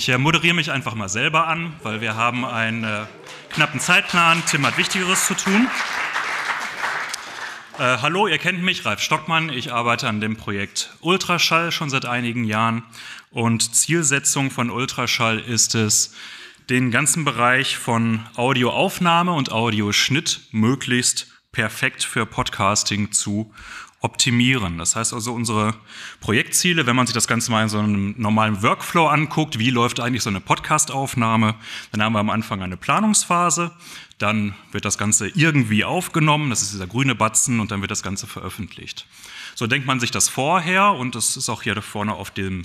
Ich äh, moderiere mich einfach mal selber an, weil wir haben einen äh, knappen Zeitplan. Tim hat Wichtigeres zu tun. Äh, hallo, ihr kennt mich, Ralf Stockmann. Ich arbeite an dem Projekt Ultraschall schon seit einigen Jahren. Und Zielsetzung von Ultraschall ist es, den ganzen Bereich von Audioaufnahme und Audioschnitt möglichst perfekt für Podcasting zu optimieren. Das heißt also, unsere Projektziele, wenn man sich das Ganze mal in so einem normalen Workflow anguckt, wie läuft eigentlich so eine Podcastaufnahme? dann haben wir am Anfang eine Planungsphase, dann wird das Ganze irgendwie aufgenommen, das ist dieser grüne Batzen und dann wird das Ganze veröffentlicht. So denkt man sich das vorher und das ist auch hier vorne auf dem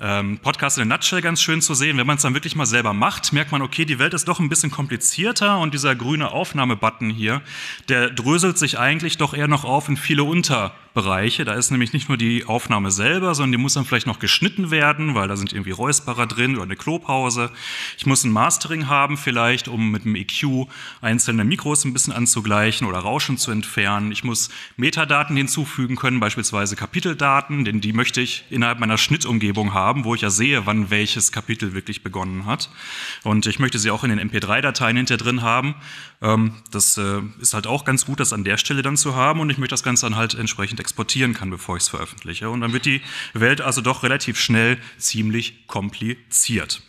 ähm, Podcast in der Nutshell ganz schön zu sehen. Wenn man es dann wirklich mal selber macht, merkt man, okay, die Welt ist doch ein bisschen komplizierter und dieser grüne Aufnahmebutton hier, der dröselt sich eigentlich doch eher noch auf in viele unter. Bereiche. Da ist nämlich nicht nur die Aufnahme selber, sondern die muss dann vielleicht noch geschnitten werden, weil da sind irgendwie Räusperer drin oder eine Klopause. Ich muss ein Mastering haben vielleicht, um mit dem EQ einzelne Mikros ein bisschen anzugleichen oder Rauschen zu entfernen. Ich muss Metadaten hinzufügen können, beispielsweise Kapiteldaten, denn die möchte ich innerhalb meiner Schnittumgebung haben, wo ich ja sehe, wann welches Kapitel wirklich begonnen hat. Und ich möchte sie auch in den MP3-Dateien hinter drin haben. Ähm, das äh, ist halt auch ganz gut, das an der Stelle dann zu haben und ich möchte das Ganze dann halt entsprechend exportieren kann, bevor ich es veröffentliche. Und dann wird die Welt also doch relativ schnell ziemlich kompliziert.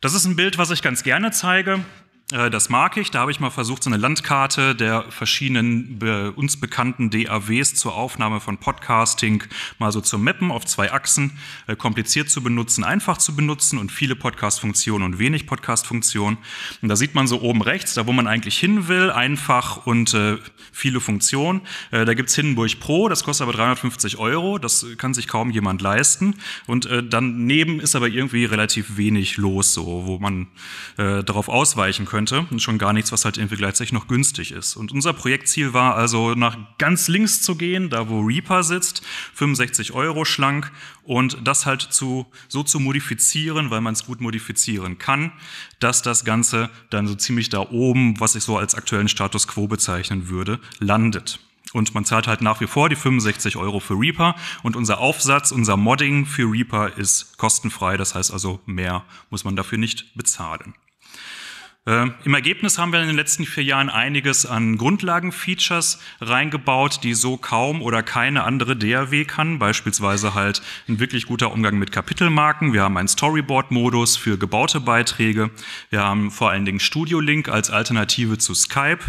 Das ist ein Bild, was ich ganz gerne zeige. Äh, das mag ich. Da habe ich mal versucht, so eine Landkarte der verschiedenen äh, uns bekannten DAWs zur Aufnahme von Podcasting mal so zu mappen auf zwei Achsen, äh, kompliziert zu benutzen, einfach zu benutzen und viele Podcast-Funktionen und wenig Podcast-Funktionen. Und da sieht man so oben rechts, da wo man eigentlich hin will, einfach und äh, viele Funktionen. Äh, da gibt es Hindenburg Pro, das kostet aber 350 Euro, das kann sich kaum jemand leisten. Und äh, daneben ist aber irgendwie relativ wenig los, so wo man darauf ausweichen kann könnte und schon gar nichts, was halt irgendwie gleichzeitig noch günstig ist. Und unser Projektziel war also, nach ganz links zu gehen, da wo Reaper sitzt, 65 Euro schlank und das halt zu, so zu modifizieren, weil man es gut modifizieren kann, dass das Ganze dann so ziemlich da oben, was ich so als aktuellen Status quo bezeichnen würde, landet. Und man zahlt halt nach wie vor die 65 Euro für Reaper. Und unser Aufsatz, unser Modding für Reaper ist kostenfrei. Das heißt also, mehr muss man dafür nicht bezahlen. Ähm, Im Ergebnis haben wir in den letzten vier Jahren einiges an Grundlagenfeatures reingebaut, die so kaum oder keine andere DAW kann. Beispielsweise halt ein wirklich guter Umgang mit Kapitelmarken. Wir haben einen Storyboard-Modus für gebaute Beiträge. Wir haben vor allen Dingen Studio Link als Alternative zu Skype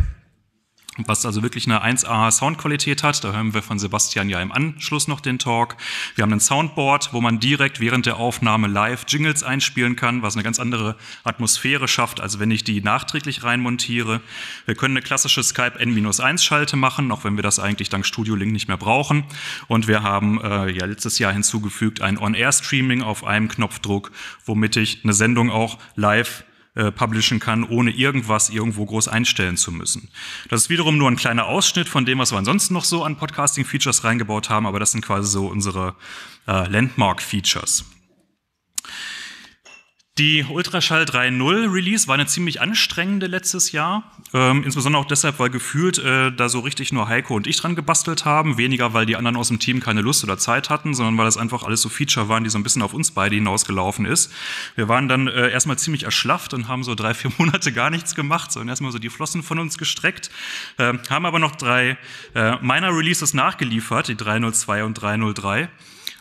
was also wirklich eine 1A Soundqualität hat. Da hören wir von Sebastian ja im Anschluss noch den Talk. Wir haben ein Soundboard, wo man direkt während der Aufnahme live Jingles einspielen kann, was eine ganz andere Atmosphäre schafft, als wenn ich die nachträglich reinmontiere. Wir können eine klassische Skype N-1-Schalte machen, auch wenn wir das eigentlich dank Studio Link nicht mehr brauchen. Und wir haben äh, ja letztes Jahr hinzugefügt ein On-Air-Streaming auf einem Knopfdruck, womit ich eine Sendung auch live äh, publishen kann, ohne irgendwas irgendwo groß einstellen zu müssen. Das ist wiederum nur ein kleiner Ausschnitt von dem, was wir ansonsten noch so an Podcasting-Features reingebaut haben, aber das sind quasi so unsere äh, Landmark-Features. Die Ultraschall 3.0 Release war eine ziemlich anstrengende letztes Jahr. Ähm, insbesondere auch deshalb, weil gefühlt äh, da so richtig nur Heiko und ich dran gebastelt haben. Weniger, weil die anderen aus dem Team keine Lust oder Zeit hatten, sondern weil das einfach alles so Feature waren, die so ein bisschen auf uns beide hinausgelaufen ist. Wir waren dann äh, erstmal ziemlich erschlafft und haben so drei, vier Monate gar nichts gemacht, sondern erstmal so die Flossen von uns gestreckt. Äh, haben aber noch drei äh, meiner Releases nachgeliefert, die 3.02 und 303.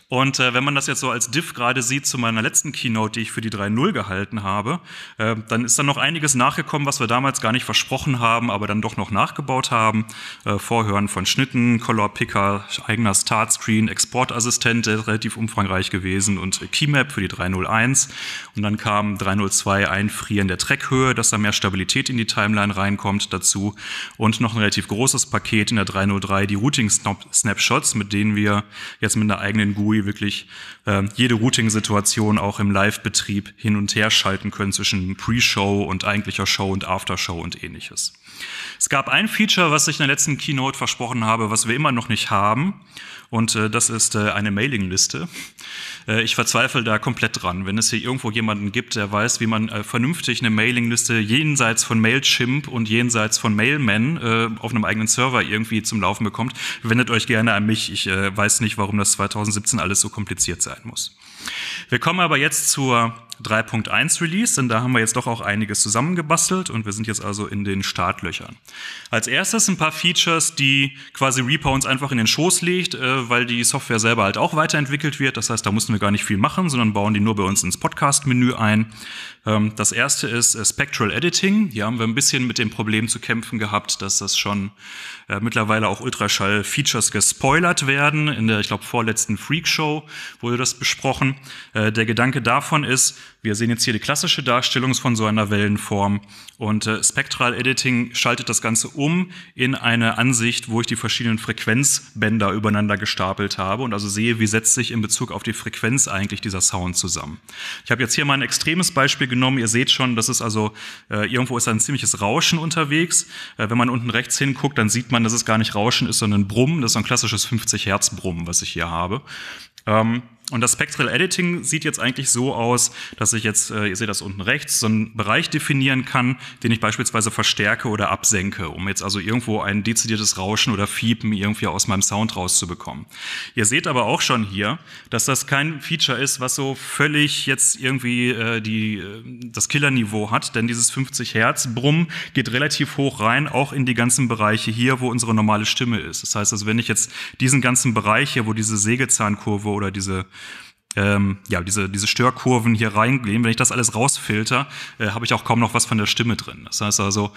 Und äh, wenn man das jetzt so als Diff gerade sieht zu meiner letzten Keynote, die ich für die 3.0 gehalten habe, äh, dann ist da noch einiges nachgekommen, was wir damals gar nicht versprochen haben, aber dann doch noch nachgebaut haben. Äh, Vorhören von Schnitten, Color Picker, eigener Startscreen, Exportassistent, der ist relativ umfangreich gewesen und Keymap für die 3.0.1. Und dann kam 3.0.2 Einfrieren der Treckhöhe, dass da mehr Stabilität in die Timeline reinkommt dazu. Und noch ein relativ großes Paket in der 3.0.3, die Routing-Snapshots, mit denen wir jetzt mit einer eigenen GUI GUI wirklich äh, jede Routing-Situation auch im Live-Betrieb hin und her schalten können zwischen Pre-Show und eigentlicher Show und After-Show und ähnliches. Es gab ein Feature, was ich in der letzten Keynote versprochen habe, was wir immer noch nicht haben. Und äh, das ist äh, eine Mailingliste. Äh, ich verzweifle da komplett dran. Wenn es hier irgendwo jemanden gibt, der weiß, wie man äh, vernünftig eine Mailingliste jenseits von Mailchimp und jenseits von Mailman äh, auf einem eigenen Server irgendwie zum Laufen bekommt, wendet euch gerne an mich. Ich äh, weiß nicht, warum das 2017 alles so kompliziert sein muss. Wir kommen aber jetzt zur 3.1 Release, denn da haben wir jetzt doch auch einiges zusammengebastelt und wir sind jetzt also in den Startlöchern. Als erstes ein paar Features, die quasi Reaper uns einfach in den Schoß legt, äh, weil die Software selber halt auch weiterentwickelt wird. Das heißt, da mussten wir gar nicht viel machen, sondern bauen die nur bei uns ins Podcast-Menü ein. Ähm, das erste ist äh, Spectral Editing. Hier haben wir ein bisschen mit dem Problem zu kämpfen gehabt, dass das schon äh, mittlerweile auch Ultraschall-Features gespoilert werden. In der, ich glaube, vorletzten Freak-Show wurde das besprochen. Äh, der Gedanke davon ist, wir sehen jetzt hier die klassische Darstellung von so einer Wellenform und äh, Spectral Editing schaltet das Ganze um in eine Ansicht, wo ich die verschiedenen Frequenzbänder übereinander gestapelt habe und also sehe, wie setzt sich in Bezug auf die Frequenz eigentlich dieser Sound zusammen. Ich habe jetzt hier mal ein extremes Beispiel genommen. Ihr seht schon, das ist also, äh, irgendwo ist ein ziemliches Rauschen unterwegs. Äh, wenn man unten rechts hinguckt, dann sieht man, man, dass es gar nicht Rauschen ist, sondern Brummen. Das ist so ein klassisches 50-Hertz-Brummen, was ich hier habe. Ähm, und das Spectral Editing sieht jetzt eigentlich so aus, dass ich jetzt, äh, ihr seht das unten rechts, so einen Bereich definieren kann, den ich beispielsweise verstärke oder absenke, um jetzt also irgendwo ein dezidiertes Rauschen oder Fiepen irgendwie aus meinem Sound rauszubekommen. Ihr seht aber auch schon hier, dass das kein Feature ist, was so völlig jetzt irgendwie äh, die, äh, das Killerniveau hat, denn dieses 50 Hertz Brumm geht relativ hoch rein, auch in die ganzen Bereiche hier, wo unsere normale Stimme ist. Das heißt also, wenn ich jetzt diesen ganzen Bereich hier, wo diese Sägezahnkurve oder diese ähm, ja, diese, diese Störkurven hier reingehen, wenn ich das alles rausfilter, äh, habe ich auch kaum noch was von der Stimme drin. Das heißt also,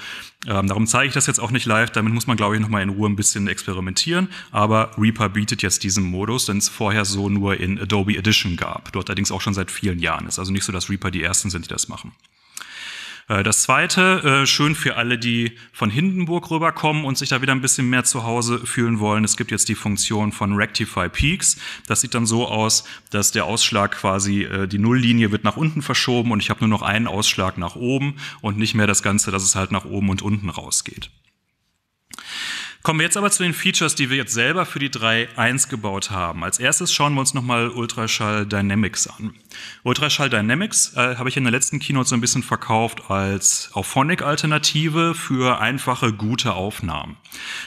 ähm, darum zeige ich das jetzt auch nicht live, damit muss man, glaube ich, nochmal in Ruhe ein bisschen experimentieren. Aber Reaper bietet jetzt diesen Modus, den es vorher so nur in Adobe Edition gab, dort allerdings auch schon seit vielen Jahren Es ist. Also nicht so, dass Reaper die ersten sind, die das machen. Äh, das zweite, äh, schön für alle, die von Hindenburg rüberkommen und sich da wieder ein bisschen mehr zu Hause fühlen wollen. Es gibt jetzt die Funktion von Rectify Peaks. Das sieht dann so aus, dass der Ausschlag quasi, äh, die Nulllinie wird nach unten verschoben und ich habe nur noch einen Ausschlag nach oben und nicht mehr das Ganze, dass es halt nach oben und unten rausgeht. Kommen wir jetzt aber zu den Features, die wir jetzt selber für die 3.1 gebaut haben. Als erstes schauen wir uns nochmal Ultraschall Dynamics an. Ultraschall Dynamics äh, habe ich in der letzten Keynote so ein bisschen verkauft als Auphonic-Alternative für einfache, gute Aufnahmen.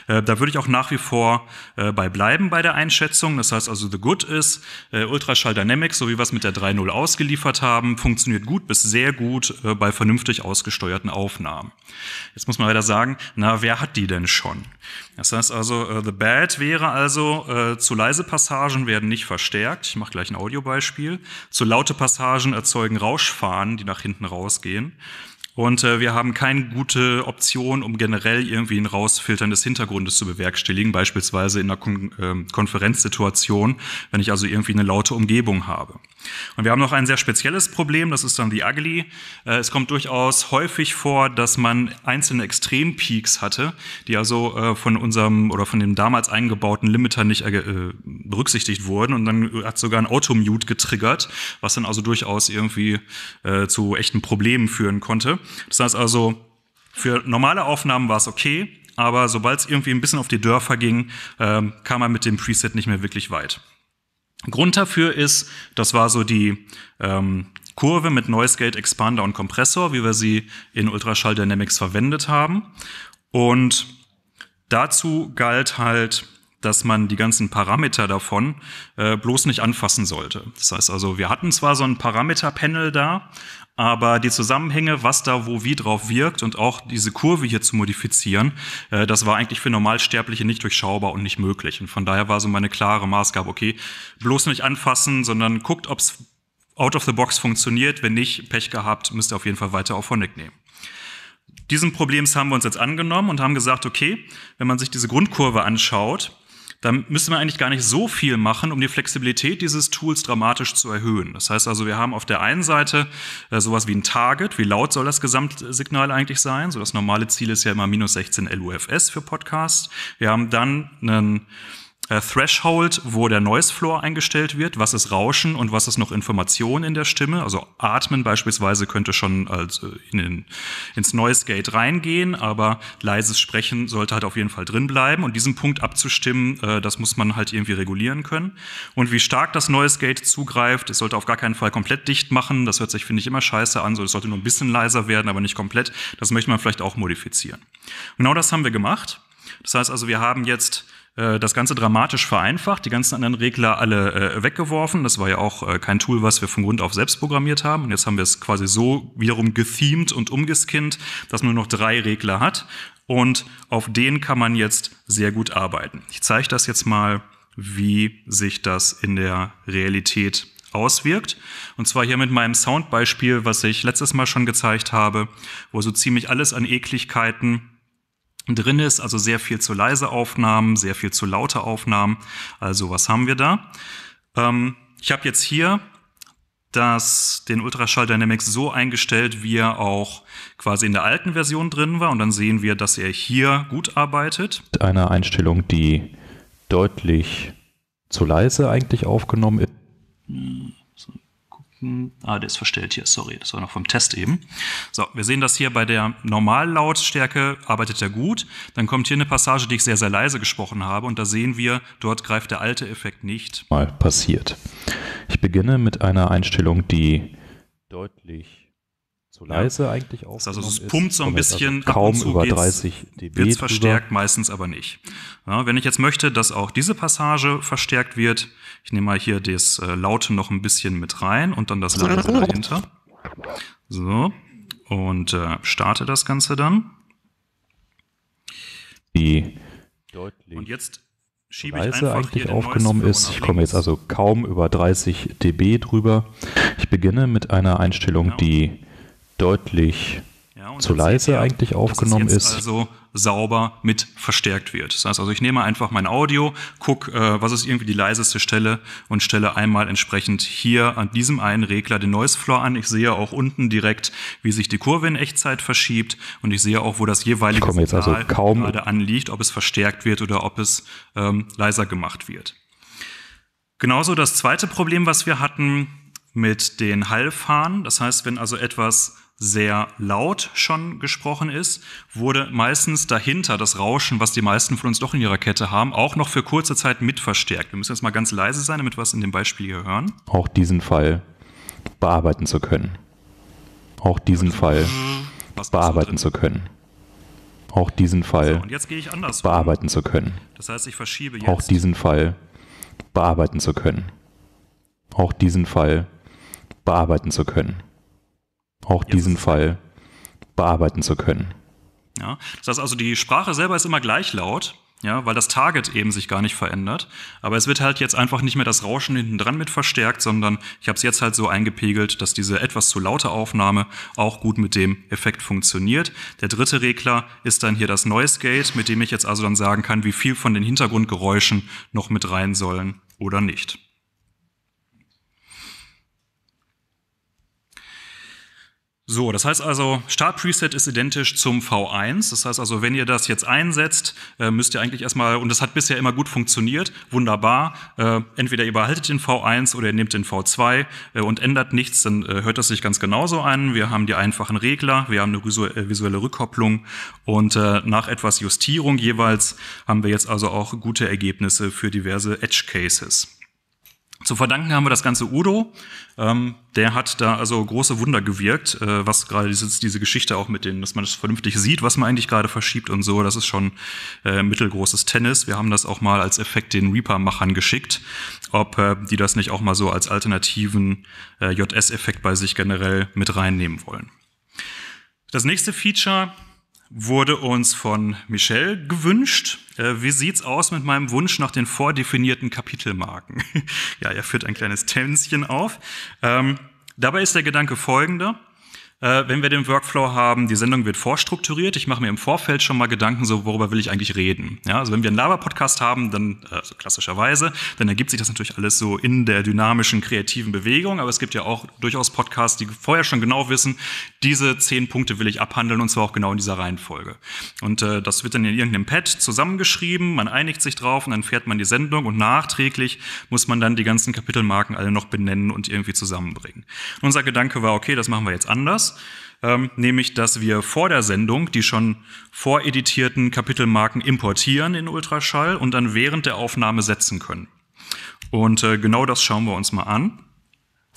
Äh, da würde ich auch nach wie vor äh, bei bleiben bei der Einschätzung. Das heißt also, The Good ist, äh, Ultraschall Dynamics, so wie wir es mit der 3.0 ausgeliefert haben, funktioniert gut bis sehr gut äh, bei vernünftig ausgesteuerten Aufnahmen. Jetzt muss man leider sagen, na, wer hat die denn schon? Das heißt also, äh, the bad wäre also, äh, zu leise Passagen werden nicht verstärkt. Ich mache gleich ein Audiobeispiel. Zu laute Passagen erzeugen Rauschfahnen, die nach hinten rausgehen. Und äh, wir haben keine gute Option, um generell irgendwie ein Rausfiltern des Hintergrundes zu bewerkstelligen, beispielsweise in einer Kon äh, Konferenzsituation, wenn ich also irgendwie eine laute Umgebung habe. Und wir haben noch ein sehr spezielles Problem, das ist dann die Ugly. Äh, es kommt durchaus häufig vor, dass man einzelne Extrempeaks hatte, die also äh, von unserem oder von dem damals eingebauten Limiter nicht äh, berücksichtigt wurden. Und dann hat sogar ein Automute getriggert, was dann also durchaus irgendwie äh, zu echten Problemen führen konnte. Das heißt also, für normale Aufnahmen war es okay, aber sobald es irgendwie ein bisschen auf die Dörfer ging, ähm, kam man mit dem Preset nicht mehr wirklich weit. Grund dafür ist, das war so die ähm, Kurve mit Noise Gate Expander und Kompressor, wie wir sie in Ultraschall Dynamics verwendet haben. Und dazu galt halt dass man die ganzen Parameter davon äh, bloß nicht anfassen sollte. Das heißt also, wir hatten zwar so ein Parameterpanel da, aber die Zusammenhänge, was da wo wie drauf wirkt und auch diese Kurve hier zu modifizieren, äh, das war eigentlich für Normalsterbliche nicht durchschaubar und nicht möglich. Und von daher war so meine klare Maßgabe, okay, bloß nicht anfassen, sondern guckt, ob es out of the box funktioniert. Wenn nicht, Pech gehabt, müsst ihr auf jeden Fall weiter auf Honig nehmen. Diesen Problems haben wir uns jetzt angenommen und haben gesagt, okay, wenn man sich diese Grundkurve anschaut, da müsste man eigentlich gar nicht so viel machen, um die Flexibilität dieses Tools dramatisch zu erhöhen. Das heißt also, wir haben auf der einen Seite äh, sowas wie ein Target, wie laut soll das Gesamtsignal eigentlich sein? So das normale Ziel ist ja immer minus 16 LUFS für Podcast. Wir haben dann einen äh, Threshold, wo der Noise Floor eingestellt wird, was ist Rauschen und was ist noch Information in der Stimme. Also Atmen beispielsweise könnte schon als, äh, in den, ins Noise Gate reingehen, aber leises Sprechen sollte halt auf jeden Fall drin bleiben. Und diesen Punkt abzustimmen, äh, das muss man halt irgendwie regulieren können. Und wie stark das Noise Gate zugreift, es sollte auf gar keinen Fall komplett dicht machen. Das hört sich, finde ich, immer scheiße an. So, es sollte nur ein bisschen leiser werden, aber nicht komplett. Das möchte man vielleicht auch modifizieren. Genau das haben wir gemacht. Das heißt also, wir haben jetzt äh, das Ganze dramatisch vereinfacht, die ganzen anderen Regler alle äh, weggeworfen. Das war ja auch äh, kein Tool, was wir von Grund auf selbst programmiert haben. Und jetzt haben wir es quasi so wiederum gethemed und umgeskinnt, dass man nur noch drei Regler hat. Und auf denen kann man jetzt sehr gut arbeiten. Ich zeige das jetzt mal, wie sich das in der Realität auswirkt. Und zwar hier mit meinem Soundbeispiel, was ich letztes Mal schon gezeigt habe, wo so ziemlich alles an Ekligkeiten drin ist, also sehr viel zu leise Aufnahmen, sehr viel zu laute Aufnahmen. Also was haben wir da? Ähm, ich habe jetzt hier das, den Ultraschall Dynamics so eingestellt, wie er auch quasi in der alten Version drin war. Und dann sehen wir, dass er hier gut arbeitet. Mit einer Einstellung, die deutlich zu leise eigentlich aufgenommen ist. Hm Ah, der ist verstellt hier, sorry, das war noch vom Test eben. So, wir sehen das hier bei der Normallautstärke arbeitet er gut. Dann kommt hier eine Passage, die ich sehr, sehr leise gesprochen habe und da sehen wir, dort greift der alte Effekt nicht. Mal passiert. Ich beginne mit einer Einstellung, die deutlich zu leise ja. eigentlich auch. Also es pumpt so ein bisschen also kaum über 30 dB. Wird verstärkt, drüber. meistens aber nicht. Ja, wenn ich jetzt möchte, dass auch diese Passage verstärkt wird, ich nehme mal hier das äh, Laute noch ein bisschen mit rein und dann das Leise dahinter. So. Und äh, starte das Ganze dann. Die Deutlich. Und jetzt schiebe leise eigentlich aufgenommen ist. Ich komme jetzt also kaum über 30 dB drüber. Ich beginne mit einer Einstellung, genau. die deutlich ja, zu leise eigentlich aufgenommen ist. Also sauber mit verstärkt wird. Das heißt also, ich nehme einfach mein Audio, gucke, äh, was ist irgendwie die leiseste Stelle und stelle einmal entsprechend hier an diesem einen Regler den Noise Floor an. Ich sehe auch unten direkt, wie sich die Kurve in Echtzeit verschiebt und ich sehe auch, wo das jeweilige also Signal also gerade anliegt, ob es verstärkt wird oder ob es ähm, leiser gemacht wird. Genauso das zweite Problem, was wir hatten mit den Hallfahnen. Das heißt, wenn also etwas sehr laut schon gesprochen ist, wurde meistens dahinter das Rauschen, was die meisten von uns doch in ihrer Kette haben, auch noch für kurze Zeit mit verstärkt. Wir müssen jetzt mal ganz leise sein, damit wir es in dem Beispiel hier hören. Auch diesen Fall bearbeiten zu können. Auch diesen Fall bearbeiten zu können. Auch diesen Fall so, und jetzt gehe ich bearbeiten zu können. Das heißt, ich verschiebe jetzt. Auch diesen Fall bearbeiten zu können. Auch diesen Fall bearbeiten zu können auch ja. diesen Fall bearbeiten zu können. Ja, das heißt also, die Sprache selber ist immer gleich laut, ja, weil das Target eben sich gar nicht verändert. Aber es wird halt jetzt einfach nicht mehr das Rauschen hinten dran mit verstärkt, sondern ich habe es jetzt halt so eingepegelt, dass diese etwas zu laute Aufnahme auch gut mit dem Effekt funktioniert. Der dritte Regler ist dann hier das Noise Gate, mit dem ich jetzt also dann sagen kann, wie viel von den Hintergrundgeräuschen noch mit rein sollen oder nicht. So, das heißt also, Start-Preset ist identisch zum V1. Das heißt also, wenn ihr das jetzt einsetzt, äh, müsst ihr eigentlich erstmal, und das hat bisher immer gut funktioniert, wunderbar, äh, entweder ihr behaltet den V1 oder ihr nehmt den V2 äh, und ändert nichts, dann hört das sich ganz genauso an. Wir haben die einfachen Regler, wir haben eine visuelle Rückkopplung und nach etwas Justierung jeweils haben wir jetzt also auch gute Ergebnisse für diverse Edge-Cases. Zu verdanken haben wir das ganze Udo. Ähm, der hat da also große Wunder gewirkt, äh, was gerade dieses, diese Geschichte auch mit den, dass man es das vernünftig sieht, was man eigentlich gerade verschiebt und so. Das ist schon äh, mittelgroßes Tennis. Wir haben das auch mal als Effekt den Reaper-Machern geschickt, ob äh, die das nicht auch mal so als alternativen äh, JS-Effekt bei sich generell mit reinnehmen wollen. Das nächste Feature wurde uns von Michelle gewünscht. Äh, wie sieht's aus mit meinem Wunsch nach den vordefinierten Kapitelmarken? ja, er führt ein kleines Tänzchen auf. Ähm, dabei ist der Gedanke folgender. Äh, wenn wir den Workflow haben, die Sendung wird vorstrukturiert. Ich mache mir im Vorfeld schon mal Gedanken, so worüber will ich eigentlich reden. Ja, also wenn wir einen lava podcast haben, dann äh, klassischerweise, dann ergibt sich das natürlich alles so in der dynamischen, kreativen Bewegung. Aber es gibt ja auch durchaus Podcasts, die vorher schon genau wissen, diese zehn Punkte will ich abhandeln und zwar auch genau in dieser Reihenfolge. Und äh, das wird dann in irgendeinem Pad zusammengeschrieben, man einigt sich drauf und dann fährt man die Sendung und nachträglich muss man dann die ganzen Kapitelmarken alle noch benennen und irgendwie zusammenbringen. Und unser Gedanke war, okay, das machen wir jetzt anders ähm, nämlich dass wir vor der Sendung die schon voreditierten Kapitelmarken importieren in Ultraschall und dann während der Aufnahme setzen können. Und äh, genau das schauen wir uns mal an,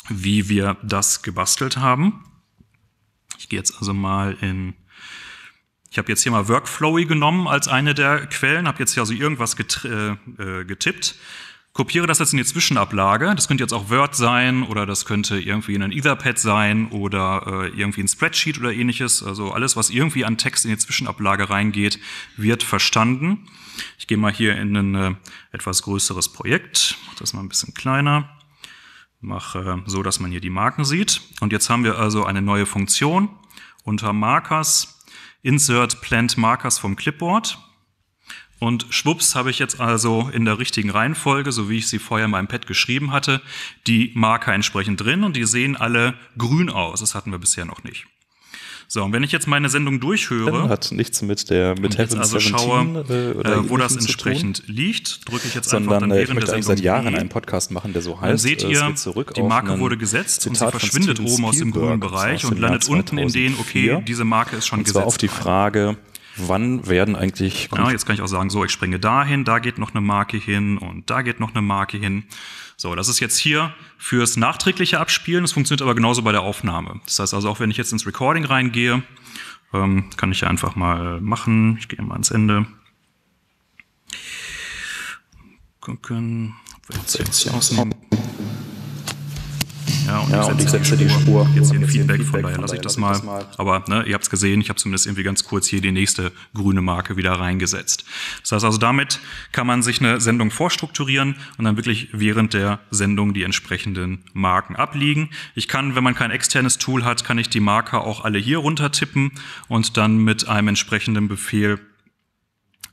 wie wir das gebastelt haben. Ich gehe jetzt also mal in ich habe jetzt hier mal Workflowy genommen als eine der Quellen, habe jetzt hier also irgendwas äh, äh, getippt, kopiere das jetzt in die Zwischenablage. Das könnte jetzt auch Word sein oder das könnte irgendwie ein Etherpad sein oder äh, irgendwie ein Spreadsheet oder ähnliches. Also alles, was irgendwie an Text in die Zwischenablage reingeht, wird verstanden. Ich gehe mal hier in ein äh, etwas größeres Projekt, mache das mal ein bisschen kleiner, mache äh, so, dass man hier die Marken sieht. Und jetzt haben wir also eine neue Funktion unter Markers, Insert Plant Markers vom Clipboard. Und schwupps habe ich jetzt also in der richtigen Reihenfolge, so wie ich sie vorher in meinem Pad geschrieben hatte, die Marker entsprechend drin und die sehen alle grün aus. Das hatten wir bisher noch nicht. So, und wenn ich jetzt meine Sendung durchhöre, hat nichts mit der mit Heaven also 17, schaue, äh, äh wo das entsprechend tun, liegt, drücke ich jetzt einfach dann äh, während der Sendung seit Jahren einen Podcast machen, der so heißt. Dann seht äh, ihr, die Marke wurde gesetzt Zitat und sie verschwindet oben aus dem grünen Bereich und landet unten in den, okay, diese Marke ist schon und gesetzt. auf die Frage, wann werden eigentlich. Genau, jetzt kann ich auch sagen, so, ich springe dahin, da geht noch eine Marke hin und da geht noch eine Marke hin. So, das ist jetzt hier fürs nachträgliche Abspielen. Das funktioniert aber genauso bei der Aufnahme. Das heißt also, auch wenn ich jetzt ins Recording reingehe, ähm, kann ich ja einfach mal machen. Ich gehe mal ans Ende. Gucken, ob wir jetzt, jetzt ausnehmen. Ja, und, ja, ich, setze ich setze die Spur. Spur. Jetzt hier ein Feedback, Feedback, von daher lasse ich das mal. Aber ne, ihr habt es gesehen, ich habe zumindest irgendwie ganz kurz hier die nächste grüne Marke wieder reingesetzt. Das heißt also, damit kann man sich eine Sendung vorstrukturieren und dann wirklich während der Sendung die entsprechenden Marken ablegen. Ich kann, wenn man kein externes Tool hat, kann ich die Marker auch alle hier runtertippen und dann mit einem entsprechenden Befehl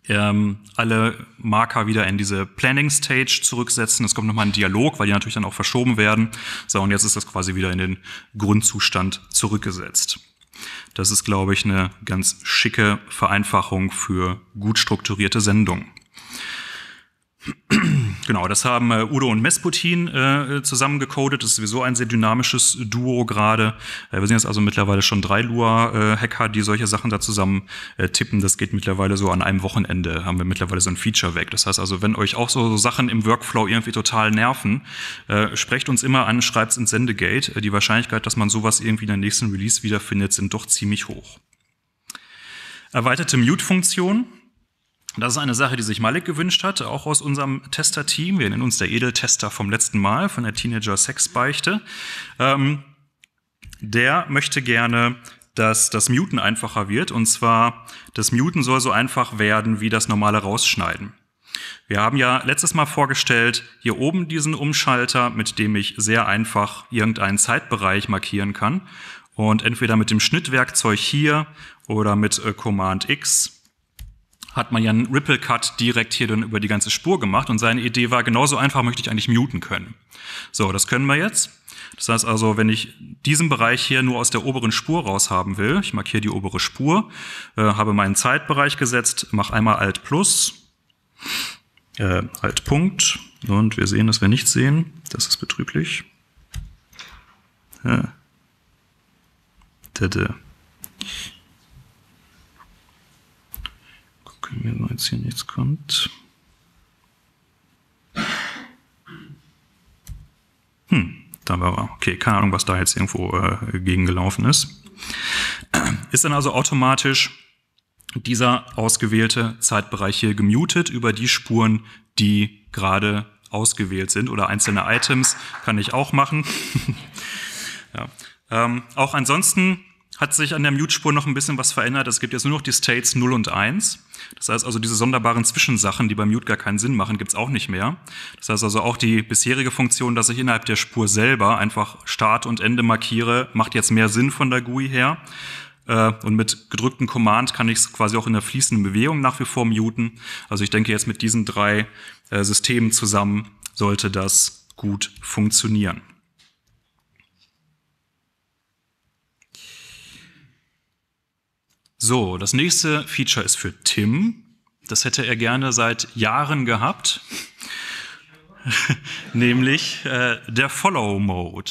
ähm, alle Marker wieder in diese Planning Stage zurücksetzen. Es kommt nochmal ein Dialog, weil die natürlich dann auch verschoben werden. So, und jetzt ist das quasi wieder in den Grundzustand zurückgesetzt. Das ist, glaube ich, eine ganz schicke Vereinfachung für gut strukturierte Sendungen. Genau, das haben äh, Udo und Mesputin äh, zusammen gecodet. Das ist sowieso ein sehr dynamisches Duo gerade. Äh, wir sind jetzt also mittlerweile schon drei Lua-Hacker, die solche Sachen da zusammen äh, tippen. Das geht mittlerweile so an einem Wochenende, haben wir mittlerweile so ein Feature weg. Das heißt also, wenn euch auch so, so Sachen im Workflow irgendwie total nerven, äh, sprecht uns immer an, schreibt's ins Sendegate. Äh, die Wahrscheinlichkeit, dass man sowas irgendwie in der nächsten Release wiederfindet, sind doch ziemlich hoch. Erweiterte Mute-Funktion das ist eine Sache, die sich Malik gewünscht hat, auch aus unserem Tester-Team. Wir nennen uns der Edeltester vom letzten Mal, von der Teenager-Sex-Beichte. Ähm, der möchte gerne, dass das Muten einfacher wird. Und zwar, das Muten soll so einfach werden wie das normale Rausschneiden. Wir haben ja letztes Mal vorgestellt, hier oben diesen Umschalter, mit dem ich sehr einfach irgendeinen Zeitbereich markieren kann. Und entweder mit dem Schnittwerkzeug hier oder mit äh, Command X hat man ja einen Ripple Cut direkt hier dann über die ganze Spur gemacht und seine Idee war, genauso einfach möchte ich eigentlich muten können. So, das können wir jetzt. Das heißt also, wenn ich diesen Bereich hier nur aus der oberen Spur raus haben will, ich markiere die obere Spur, äh, habe meinen Zeitbereich gesetzt, mache einmal Alt Plus, äh, Alt Punkt und wir sehen, dass wir nichts sehen. Das ist betrüblich. Ja. gucken wir mal, jetzt hier nichts kommt. Hm, da war er. Okay, keine Ahnung, was da jetzt irgendwo äh, gegengelaufen ist. Ist dann also automatisch dieser ausgewählte Zeitbereich hier gemutet über die Spuren, die gerade ausgewählt sind oder einzelne Items kann ich auch machen. ja. ähm, auch ansonsten hat sich an der Mute-Spur noch ein bisschen was verändert. Es gibt jetzt nur noch die States 0 und 1. Das heißt also, diese sonderbaren Zwischensachen, die beim Mute gar keinen Sinn machen, gibt's auch nicht mehr. Das heißt also, auch die bisherige Funktion, dass ich innerhalb der Spur selber einfach Start und Ende markiere, macht jetzt mehr Sinn von der GUI her. Äh, und mit gedrückten Command kann ich es quasi auch in der fließenden Bewegung nach wie vor muten. Also ich denke jetzt mit diesen drei äh, Systemen zusammen sollte das gut funktionieren. So, das nächste Feature ist für Tim. Das hätte er gerne seit Jahren gehabt, nämlich äh, der Follow Mode.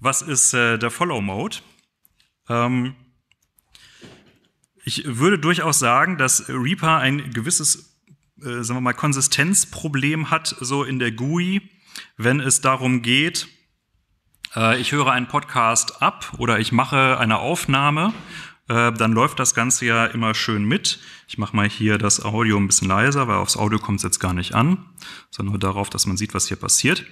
Was ist äh, der Follow Mode? Ähm, ich würde durchaus sagen, dass Reaper ein gewisses, äh, sagen wir mal, Konsistenzproblem hat, so in der GUI, wenn es darum geht, äh, ich höre einen Podcast ab oder ich mache eine Aufnahme äh, dann läuft das Ganze ja immer schön mit. Ich mache mal hier das Audio ein bisschen leiser, weil aufs Audio kommt es jetzt gar nicht an, sondern nur darauf, dass man sieht, was hier passiert.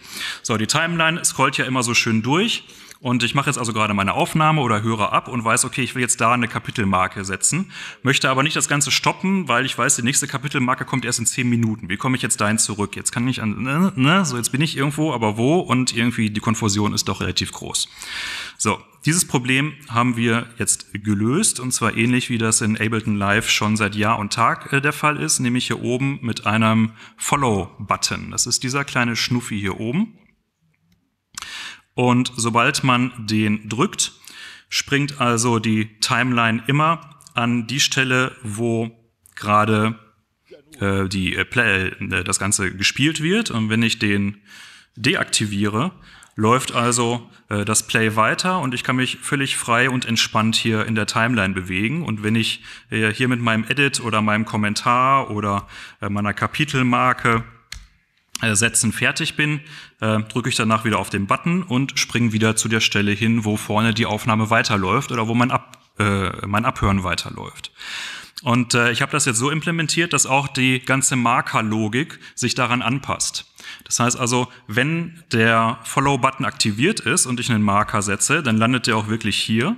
So, die Timeline scrollt ja immer so schön durch. Und ich mache jetzt also gerade meine Aufnahme oder höre ab und weiß, okay, ich will jetzt da eine Kapitelmarke setzen, möchte aber nicht das Ganze stoppen, weil ich weiß, die nächste Kapitelmarke kommt erst in zehn Minuten. Wie komme ich jetzt dahin zurück? Jetzt kann ich an, ne, ne, ne so jetzt bin ich irgendwo, aber wo und irgendwie die Konfusion ist doch relativ groß. So, dieses Problem haben wir jetzt gelöst und zwar ähnlich wie das in Ableton Live schon seit Jahr und Tag äh, der Fall ist, nämlich hier oben mit einem Follow-Button. Das ist dieser kleine Schnuffi hier oben. Und sobald man den drückt, springt also die Timeline immer an die Stelle, wo gerade äh, die, äh, äh das Ganze gespielt wird. Und wenn ich den deaktiviere, läuft also äh, das Play weiter und ich kann mich völlig frei und entspannt hier in der Timeline bewegen. Und wenn ich äh, hier mit meinem Edit oder meinem Kommentar oder äh, meiner Kapitelmarke äh, setzen fertig bin, äh, drücke ich danach wieder auf den Button und springe wieder zu der Stelle hin, wo vorne die Aufnahme weiterläuft oder wo mein, Ab äh, mein Abhören weiterläuft. Und äh, ich habe das jetzt so implementiert, dass auch die ganze Markerlogik sich daran anpasst. Das heißt also, wenn der Follow-Button aktiviert ist und ich einen Marker setze, dann landet der auch wirklich hier.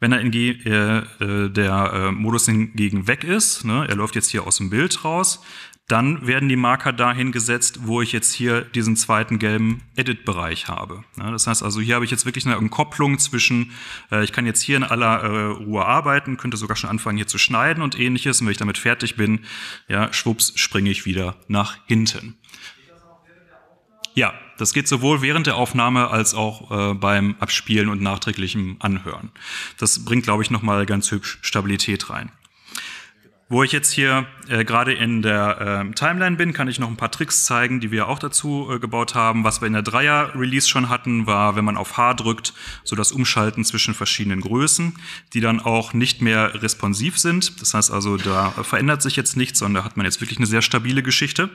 Wenn er in, äh, äh, der äh, Modus hingegen weg ist, ne, er läuft jetzt hier aus dem Bild raus, dann werden die Marker dahin gesetzt, wo ich jetzt hier diesen zweiten gelben Edit-Bereich habe. Ja, das heißt also, hier habe ich jetzt wirklich eine Entkopplung zwischen, äh, ich kann jetzt hier in aller äh, Ruhe arbeiten, könnte sogar schon anfangen hier zu schneiden und ähnliches. Und wenn ich damit fertig bin, ja, schwupps, springe ich wieder nach hinten. Ja, das geht sowohl während der Aufnahme als auch äh, beim Abspielen und nachträglichem Anhören. Das bringt, glaube ich, nochmal ganz hübsch Stabilität rein. Wo ich jetzt hier äh, gerade in der äh, Timeline bin, kann ich noch ein paar Tricks zeigen, die wir auch dazu äh, gebaut haben. Was wir in der Dreier-Release schon hatten, war, wenn man auf H drückt, so das Umschalten zwischen verschiedenen Größen, die dann auch nicht mehr responsiv sind. Das heißt also, da verändert sich jetzt nichts, sondern da hat man jetzt wirklich eine sehr stabile Geschichte.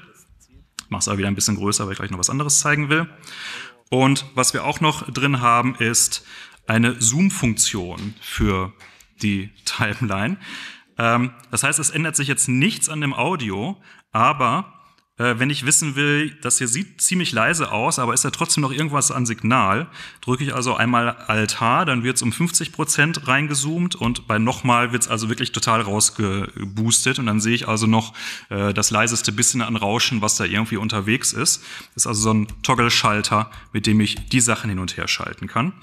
Mach's aber wieder ein bisschen größer, weil ich gleich noch was anderes zeigen will. Und was wir auch noch drin haben, ist eine Zoom-Funktion für die Timeline. Ähm, das heißt, es ändert sich jetzt nichts an dem Audio, aber äh, wenn ich wissen will, das hier sieht ziemlich leise aus, aber ist da trotzdem noch irgendwas an Signal, drücke ich also einmal Alt H, dann wird es um 50% reingezoomt und bei nochmal wird es also wirklich total rausgeboostet und dann sehe ich also noch äh, das leiseste bisschen an Rauschen, was da irgendwie unterwegs ist. Das ist also so ein Toggle-Schalter, mit dem ich die Sachen hin und her schalten kann.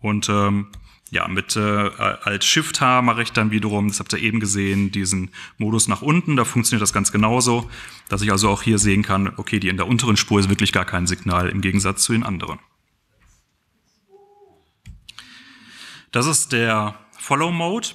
Und ähm, ja, mit äh, Alt Shift H mache ich dann wiederum, das habt ihr eben gesehen, diesen Modus nach unten. Da funktioniert das ganz genauso, dass ich also auch hier sehen kann, okay, die in der unteren Spur ist wirklich gar kein Signal im Gegensatz zu den anderen. Das ist der Follow Mode.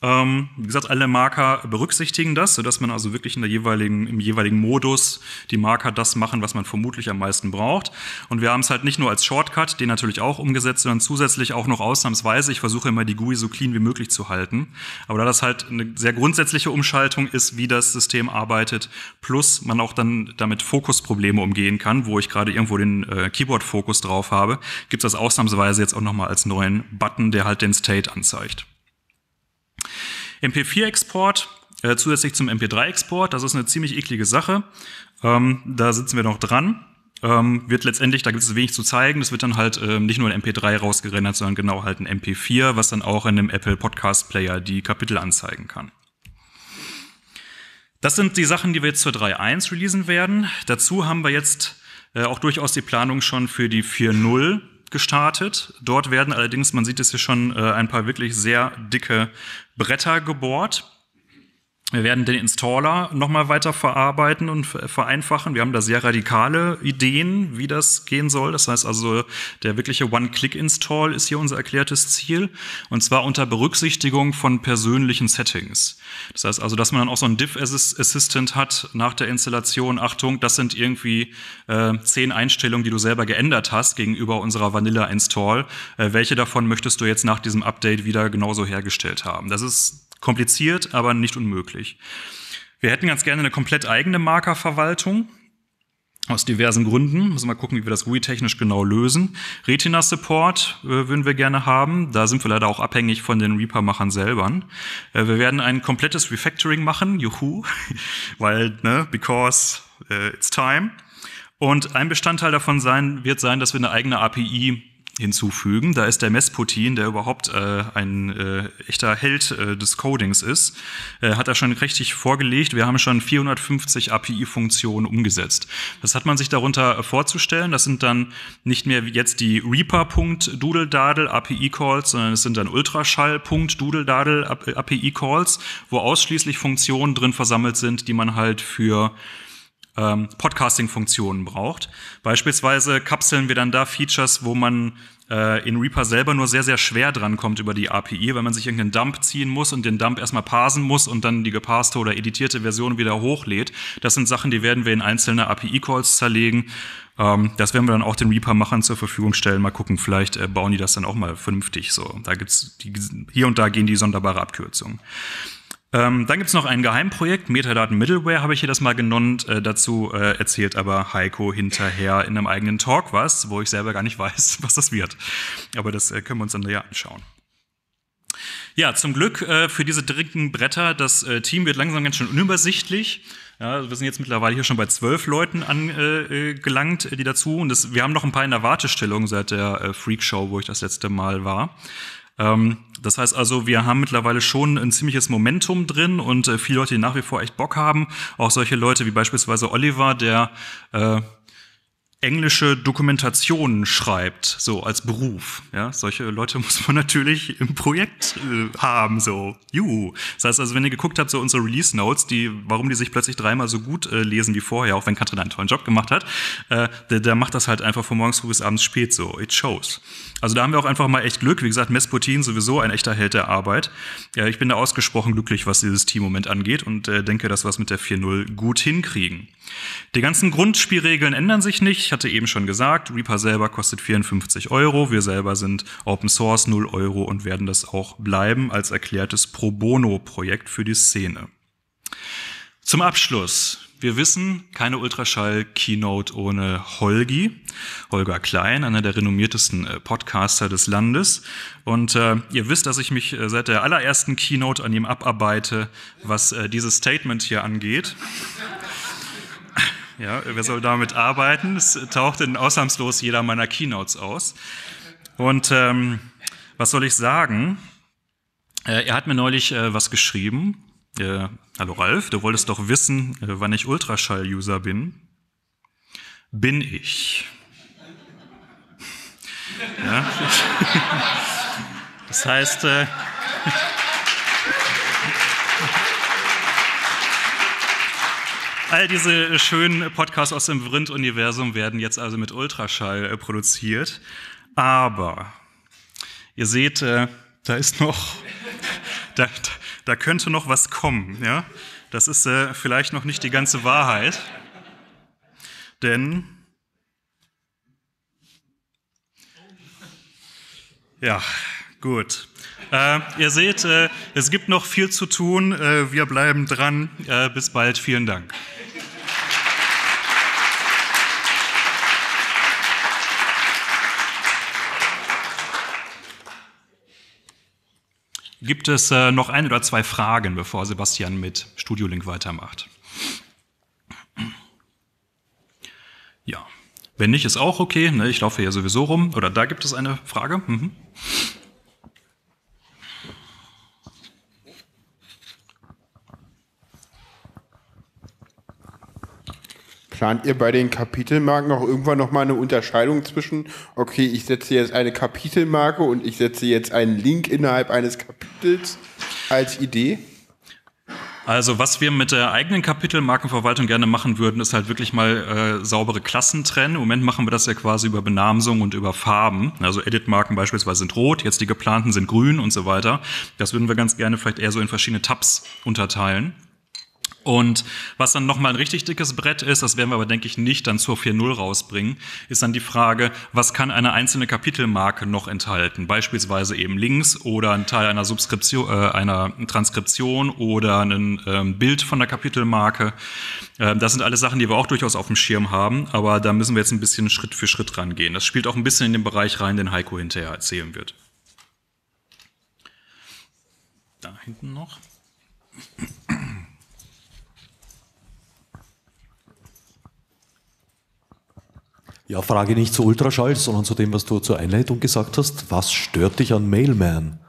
Ähm, wie gesagt, alle Marker berücksichtigen das, sodass man also wirklich in der jeweiligen, im jeweiligen Modus die Marker das machen, was man vermutlich am meisten braucht. Und wir haben es halt nicht nur als Shortcut, den natürlich auch umgesetzt, sondern zusätzlich auch noch ausnahmsweise. Ich versuche immer die GUI so clean wie möglich zu halten. Aber da das halt eine sehr grundsätzliche Umschaltung ist, wie das System arbeitet, plus man auch dann damit Fokusprobleme umgehen kann, wo ich gerade irgendwo den äh, Keyboard-Fokus drauf habe, gibt es das ausnahmsweise jetzt auch nochmal als neuen Button, der halt den State anzeigt. MP4-Export äh, zusätzlich zum MP3-Export, das ist eine ziemlich eklige Sache. Ähm, da sitzen wir noch dran. Ähm, wird letztendlich, da gibt es wenig zu zeigen, das wird dann halt ähm, nicht nur ein MP3 rausgerendert, sondern genau halt ein MP4, was dann auch in dem Apple Podcast Player die Kapitel anzeigen kann. Das sind die Sachen, die wir jetzt zur 3.1 releasen werden. Dazu haben wir jetzt äh, auch durchaus die Planung schon für die 4.0 gestartet. Dort werden allerdings, man sieht es hier schon, äh, ein paar wirklich sehr dicke Bretter gebohrt. Wir werden den Installer nochmal weiter verarbeiten und vereinfachen. Wir haben da sehr radikale Ideen, wie das gehen soll. Das heißt also, der wirkliche One-Click-Install ist hier unser erklärtes Ziel. Und zwar unter Berücksichtigung von persönlichen Settings. Das heißt also, dass man dann auch so einen Diff-Assistant hat nach der Installation. Achtung, das sind irgendwie äh, zehn Einstellungen, die du selber geändert hast gegenüber unserer Vanilla-Install. Äh, welche davon möchtest du jetzt nach diesem Update wieder genauso hergestellt haben? Das ist Kompliziert, aber nicht unmöglich. Wir hätten ganz gerne eine komplett eigene Markerverwaltung. Aus diversen Gründen. Müssen wir mal gucken, wie wir das GUI technisch genau lösen. Retina-Support äh, würden wir gerne haben. Da sind wir leider auch abhängig von den Reaper-Machern selber. Äh, wir werden ein komplettes Refactoring machen. Juhu. Weil, ne, because äh, it's time. Und ein Bestandteil davon sein, wird sein, dass wir eine eigene API hinzufügen. Da ist der Messputin, der überhaupt äh, ein äh, echter Held äh, des Codings ist, äh, hat er schon richtig vorgelegt. Wir haben schon 450 API-Funktionen umgesetzt. Das hat man sich darunter äh, vorzustellen. Das sind dann nicht mehr jetzt die Reaper.doodledadel API-Calls, sondern es sind dann Ultraschall.doodledadel API-Calls, wo ausschließlich Funktionen drin versammelt sind, die man halt für ähm, Podcasting-Funktionen braucht. Beispielsweise kapseln wir dann da Features, wo man äh, in Reaper selber nur sehr, sehr schwer drankommt über die API, weil man sich irgendeinen Dump ziehen muss und den Dump erstmal parsen muss und dann die geparste oder editierte Version wieder hochlädt. Das sind Sachen, die werden wir in einzelne API-Calls zerlegen. Ähm, das werden wir dann auch den Reaper-Machern zur Verfügung stellen. Mal gucken, vielleicht äh, bauen die das dann auch mal vernünftig so. Da gibt's die, hier und da gehen die sonderbare Abkürzungen. Ähm, dann gibt es noch ein Geheimprojekt, Metadaten Middleware habe ich hier das mal genannt. Äh, dazu äh, erzählt aber Heiko hinterher in einem eigenen Talk was, wo ich selber gar nicht weiß, was das wird. Aber das äh, können wir uns dann ja anschauen. Ja, zum Glück äh, für diese dringenden Bretter, das äh, Team wird langsam ganz schön unübersichtlich. Ja, wir sind jetzt mittlerweile hier schon bei zwölf Leuten angelangt, äh, die dazu. Und das, wir haben noch ein paar in der Wartestellung seit der Freak Show, wo ich das letzte Mal war. Ähm, das heißt also, wir haben mittlerweile schon ein ziemliches Momentum drin und äh, viele Leute, die nach wie vor echt Bock haben. Auch solche Leute wie beispielsweise Oliver, der äh, englische Dokumentationen schreibt, so als Beruf. Ja, solche Leute muss man natürlich im Projekt äh, haben, so. Juhu. Das heißt also, wenn ihr geguckt habt, so unsere Release Notes, die, warum die sich plötzlich dreimal so gut äh, lesen wie vorher, auch wenn Katrin einen tollen Job gemacht hat, äh, der, der, macht das halt einfach von morgens früh bis abends spät so. It shows. Also da haben wir auch einfach mal echt Glück. Wie gesagt, Mesputin sowieso ein echter Held der Arbeit. Ja, ich bin da ausgesprochen glücklich, was dieses Team moment angeht und äh, denke, dass wir es mit der 4.0 gut hinkriegen. Die ganzen Grundspielregeln ändern sich nicht. Ich hatte eben schon gesagt, Reaper selber kostet 54 Euro. Wir selber sind Open Source 0 Euro und werden das auch bleiben als erklärtes Pro Bono-Projekt für die Szene. Zum Abschluss. Wir wissen, keine Ultraschall-Keynote ohne Holgi. Holger Klein, einer der renommiertesten äh, Podcaster des Landes. Und äh, ihr wisst, dass ich mich äh, seit der allerersten Keynote an ihm abarbeite, was äh, dieses Statement hier angeht. Ja, wer soll damit arbeiten? Es taucht in ausnahmslos jeder meiner Keynotes aus. Und ähm, was soll ich sagen? Äh, er hat mir neulich äh, was geschrieben. Äh, Hallo Ralf, du wolltest doch wissen, äh, wann ich Ultraschall-User bin. Bin ich. ja. Das heißt, äh, All diese äh, schönen Podcasts aus dem Vrind-Universum werden jetzt also mit Ultraschall äh, produziert. Aber ihr seht, äh, da ist noch, da, da, könnte noch was kommen. Ja? Das ist vielleicht noch nicht die ganze Wahrheit. Denn, ja, gut. Äh, ihr seht, es gibt noch viel zu tun. wir bleiben dran. bis bald. Vielen Dank. gibt es äh, noch ein oder zwei Fragen, bevor Sebastian mit Studiolink weitermacht. Ja, wenn nicht, ist auch okay. Ne? Ich laufe hier sowieso rum. Oder da gibt es eine Frage. Mhm. Plant ihr bei den Kapitelmarken auch irgendwann nochmal eine Unterscheidung zwischen, okay, ich setze jetzt eine Kapitelmarke und ich setze jetzt einen Link innerhalb eines Kapitels als Idee? Also was wir mit der eigenen Kapitelmarkenverwaltung gerne machen würden, ist halt wirklich mal äh, saubere Klassen trennen. Im Moment machen wir das ja quasi über Benamsung und über Farben. Also Edit-Marken beispielsweise sind rot, jetzt die geplanten sind grün und so weiter. Das würden wir ganz gerne vielleicht eher so in verschiedene Tabs unterteilen. Und was dann nochmal ein richtig dickes Brett ist, das werden wir aber, denke ich, nicht dann zur 4.0 rausbringen, ist dann die Frage, was kann eine einzelne Kapitelmarke noch enthalten? Beispielsweise eben Links oder ein Teil einer Subskription, äh, einer Transkription oder ein ähm, Bild von der Kapitelmarke. Ähm, das sind alles Sachen, die wir auch durchaus auf dem Schirm haben, aber da müssen wir jetzt ein bisschen Schritt für Schritt rangehen. Das spielt auch ein bisschen in den Bereich rein, den Heiko hinterher erzählen wird. Da hinten noch. Ja, Frage nicht zu Ultraschall, sondern zu dem, was du zur Einleitung gesagt hast. Was stört dich an Mailman?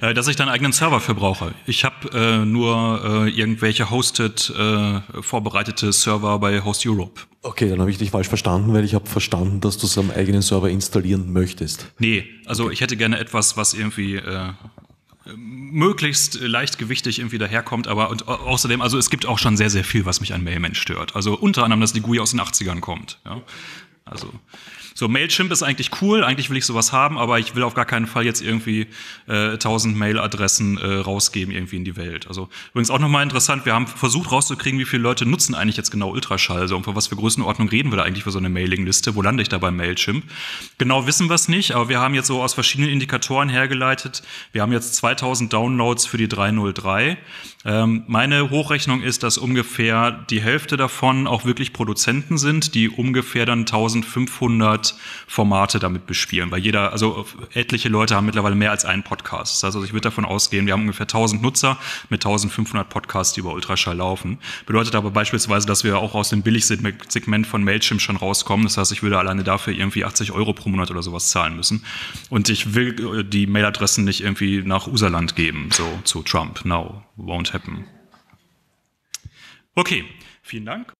Äh, dass ich deinen eigenen Server für brauche. Ich habe äh, nur äh, irgendwelche hosted äh, vorbereitete Server bei Host Europe. Okay, dann habe ich dich falsch verstanden, weil ich habe verstanden, dass du es am eigenen Server installieren möchtest. Nee, also okay. ich hätte gerne etwas, was irgendwie äh, möglichst leichtgewichtig irgendwie daherkommt, aber und außerdem, also es gibt auch schon sehr, sehr viel, was mich an Mailman stört. Also unter anderem, dass die GUI aus den 80ern kommt. Ja? Also so, Mailchimp ist eigentlich cool, eigentlich will ich sowas haben, aber ich will auf gar keinen Fall jetzt irgendwie äh, 1000 Mailadressen äh, rausgeben irgendwie in die Welt. Also übrigens auch nochmal interessant, wir haben versucht rauszukriegen, wie viele Leute nutzen eigentlich jetzt genau Ultraschall, so also, und von was für Größenordnung reden wir da eigentlich für so eine Mailingliste, wo lande ich da bei Mailchimp? Genau wissen wir es nicht, aber wir haben jetzt so aus verschiedenen Indikatoren hergeleitet, wir haben jetzt 2000 Downloads für die 303. Ähm, meine Hochrechnung ist, dass ungefähr die Hälfte davon auch wirklich Produzenten sind, die ungefähr dann 1500 Formate damit bespielen. Weil jeder, also etliche Leute haben mittlerweile mehr als einen Podcast. Also ich würde davon ausgehen, wir haben ungefähr 1000 Nutzer mit 1500 Podcasts, die über Ultraschall laufen. Bedeutet aber beispielsweise, dass wir auch aus dem Billigsegment von Mailchimp schon rauskommen. Das heißt, ich würde alleine dafür irgendwie 80 Euro pro Monat oder sowas zahlen müssen. Und ich will äh, die Mailadressen nicht irgendwie nach Userland geben, so zu Trump. Now, won't happen. Okay, vielen Dank.